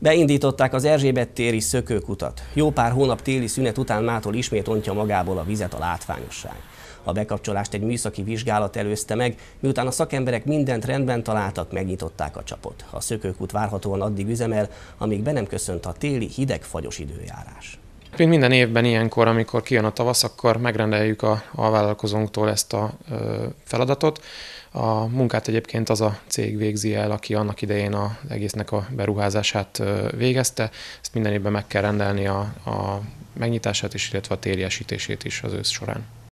Beindították az Erzsébet téri szökőkutat. Jó pár hónap téli szünet után mától ismét ontja magából a vizet a látványosság. A bekapcsolást egy műszaki vizsgálat előzte meg, miután a szakemberek mindent rendben találtak, megnyitották a csapot. A szökőkút várhatóan addig üzemel, amíg be nem köszönt a téli hideg fagyos időjárás. Mint minden évben ilyenkor, amikor kijön a tavasz, akkor megrendeljük a, a vállalkozónktól ezt a ö, feladatot. A munkát egyébként az a cég végzi el, aki annak idején az egésznek a beruházását ö, végezte. Ezt minden évben meg kell rendelni a, a megnyitását is, illetve a téliesítését is az ősz során.